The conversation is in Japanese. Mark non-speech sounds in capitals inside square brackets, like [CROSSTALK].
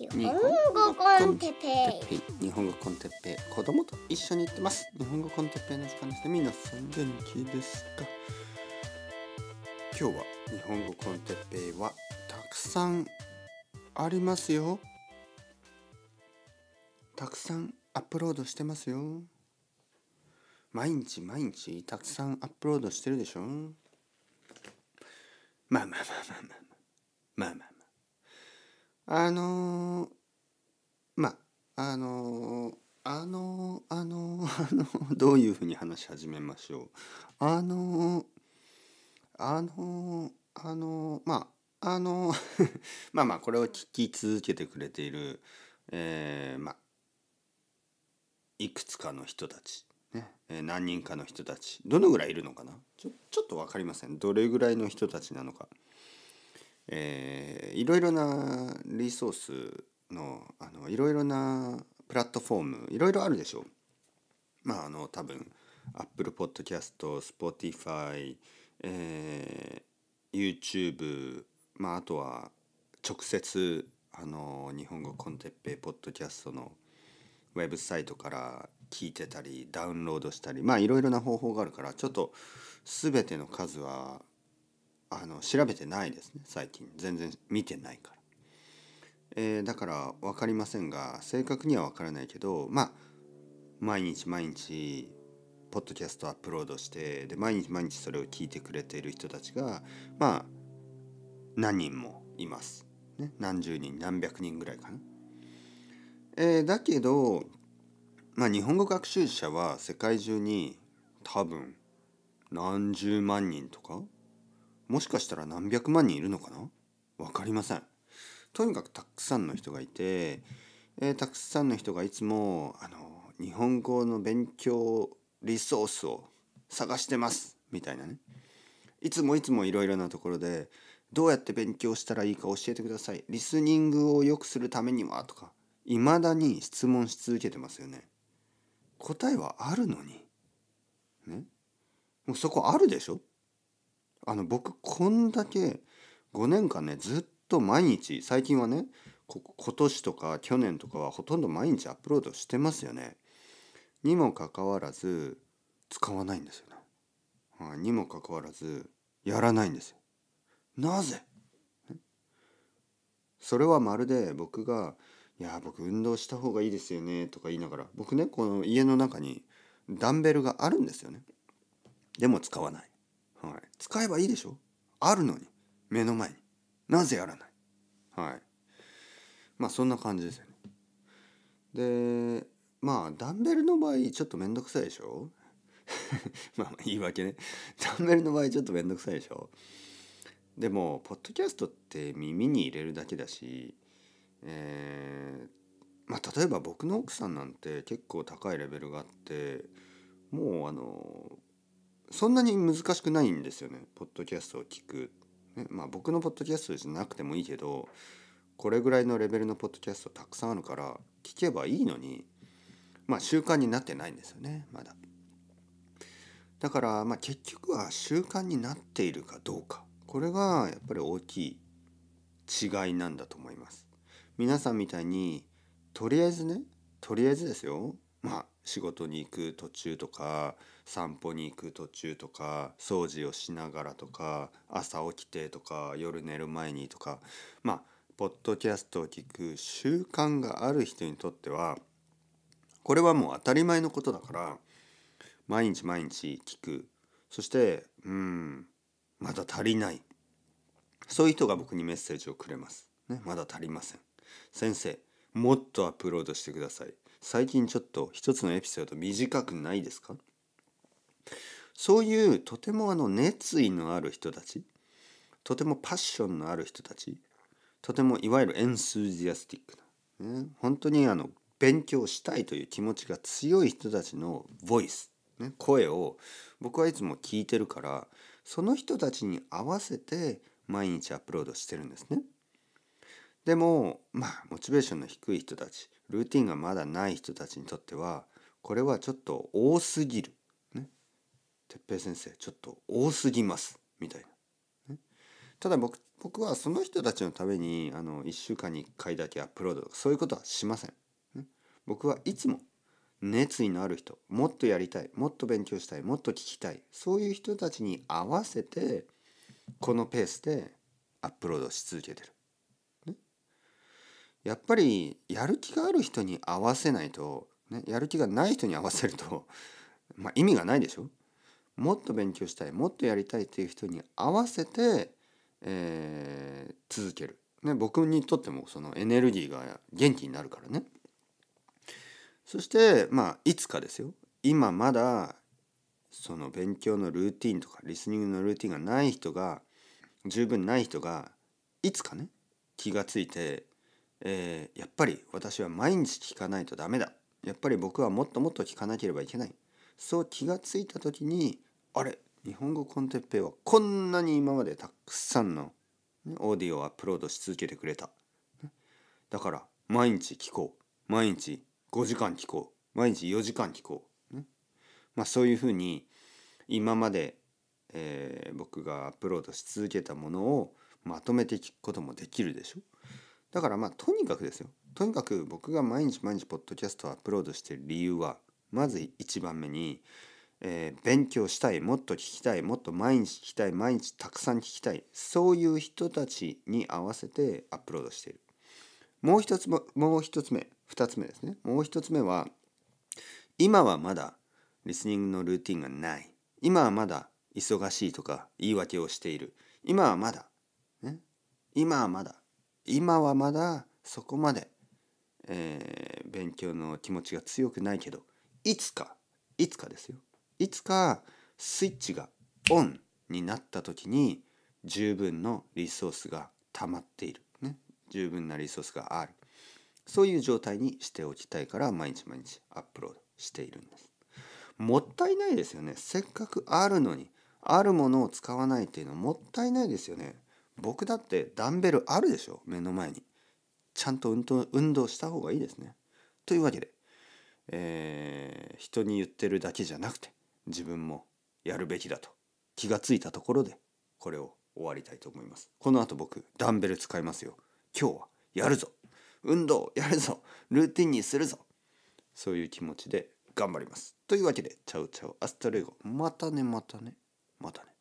日本語コンテペ日本語コンテペイ子供と一緒に行ってます日本語コンテペイの時間ですん皆さん元気ですか今日は日本語コンテペイはたくさんありますよたくさんアップロードしてますよ毎日毎日たくさんアップロードしてるでしょまあまあまあまあまあまあまあまああのーあのどういうふうに話し始めましょうあのあのあのまああの [LAUGHS] まあまあこれを聞き続けてくれているえー、まあいくつかの人たち、ねえ何人かの人たちどのぐらいいるのかなちょちょっと分かりませんどれぐらいの人たちなのか、えー、いろいろなリソースのあのいろいろなプラットフォームいろいろあるでしょうまああの多分 Apple Podcast、Spotify、えー、YouTube、まあ、あとは直接あの日本語コンテッペイポッドキャストのウェブサイトから聞いてたりダウンロードしたりまあいろいろな方法があるからちょっと全ての数はあの調べてないですね最近全然見てないから、えー、だから分かりませんが正確には分からないけどまあ毎日毎日ポッドキャストアップロードしてで毎日毎日それを聞いてくれている人たちがまあ何人もいます、ね、何十人何百人ぐらいかな。えー、だけど、まあ、日本語学習者は世界中に多分何十万人とかもしかしたら何百万人いるのかな分かりません。とにかくたくさんの人がいて、えー、たくさんの人がいつもあの日本語の勉強リソースを探してますみたいなねいつもいつもいろいろなところでどうやって勉強したらいいか教えてくださいリスニングを良くするためにはとかいまだに質問し続けてますよね答えはあるのにねもうそこあるでしょあの僕こんだけ5年間ねずっと毎日最近はね今年とか去年とかはほとんど毎日アップロードしてますよねにもかかわらず使わないんですよね。はにもかかわらずやらないんですよ。なぜそれはまるで僕が「いや僕運動した方がいいですよね」とか言いながら僕ねこの家の中にダンベルがあるんですよね。でも使わない。はい、使えばいいでしょあるのに目の前になぜやらない、はい、まあそんな感じですよね。でまあダンベルの場合ちょっと面倒くさいでしょ [LAUGHS] まあ言い訳ねダンベルの場合ちょっと面倒くさいでしょでもポッドキャストって耳に入れるだけだし、えー、まあ、例えば僕の奥さんなんて結構高いレベルがあってもうあのそんなに難しくないんですよねポッドキャストを聞く。ね、まあ僕のポッドキャストじゃなくてもいいけどこれぐらいのレベルのポッドキャストたくさんあるから聞けばいいのにまあ、習慣になってないんですよねまだ。だからまあ結局は習慣になっているかどうかこれがやっぱり大きい違いなんだと思います。皆さんみたいにとりあえずねとりあえずですよまあ仕事に行く途中とか散歩に行く途中とか掃除をしながらとか朝起きてとか夜寝る前にとかまあポッドキャストを聞く習慣がある人にとってはこれはもう当たり前のことだから毎日毎日聞くそしてうんまだ足りないそういう人が僕にメッセージをくれます、ね、まだ足りません先生もっとアップロードしてください最近ちょっと一つのエピソード短くないですかそういうとてもあの熱意のある人たちとてもパッションのある人たちとてもいわゆるエンスージアスティックな、ね、本当にあの勉強したいという気持ちが強い人たちのボイス、ね、声を僕はいつも聞いてるからその人たちに合わせて毎日アップロードしてるんですね。でもまあモチベーションの低い人たちルーティンがまだない人たちにとってはこれはちょっと多すぎる。ね。哲平先生ちょっと多すぎますみたいな。ね、ただ僕僕はその人たちのためにあの1週間に1回だけアップロードそういうことはしません。僕はいつも熱意のある人もっとやりたいもっと勉強したいもっと聞きたいそういう人たちに合わせてこのペースでアップロードし続けてる。ね、やっぱりやる気がある人に合わせないと、ね、やる気がない人に合わせると、[LAUGHS] まあ、意味がないでしょもっと勉強したいもっとやりたいっていう人に合わせて、えー、続ける、ね、僕にとってもそのエネルギーが元気になるからね。そしてまあいつかですよ今まだその勉強のルーティンとかリスニングのルーティンがない人が十分ない人がいつかね気がついて、えー、やっぱり私は毎日聞かないとダメだやっぱり僕はもっともっと聞かなければいけないそう気がついた時にあれ日本語コンテッペイはこんなに今までたくさんの、オーディオをアップロードし続けてくれただから毎日聞こう毎日5時間聞こう毎日4時間聞こう、ねまあ、そういうふうに今まで、えー、僕がアップロードし続けたものをまとめて聞くこともできるでしょだからまあとにかくですよとにかく僕が毎日毎日ポッドキャストをアップロードしてる理由はまず1番目に、えー、勉強したいもっと聞きたいもっと毎日聞きたい毎日たくさん聞きたいそういう人たちに合わせてアップロードしているもう一つももう一つ目2つ目ですねもう1つ目は今はまだリスニングのルーティンがない今はまだ忙しいとか言い訳をしている今はまだ、ね、今はまだ今はまだそこまで、えー、勉強の気持ちが強くないけどいつかいつかですよいつかスイッチがオンになった時に十分のリソースが溜まっている、ね、十分なリソースがあるそういう状態にしておきたいから毎日毎日アップロードしているんです。もったいないですよね。せっかくあるのにあるものを使わないっていうのはもったいないですよね。僕だってダンベルあるでしょ目の前に。ちゃんと運動運動した方がいいですね。というわけで、えー、人に言ってるだけじゃなくて自分もやるべきだと気がついたところでこれを終わりたいと思います。この後僕ダンベル使いますよ。今日はやるぞ運動やるぞルーティンにするぞそういう気持ちで頑張りますというわけでチャウチャウアストレエゴまたねまたねまたね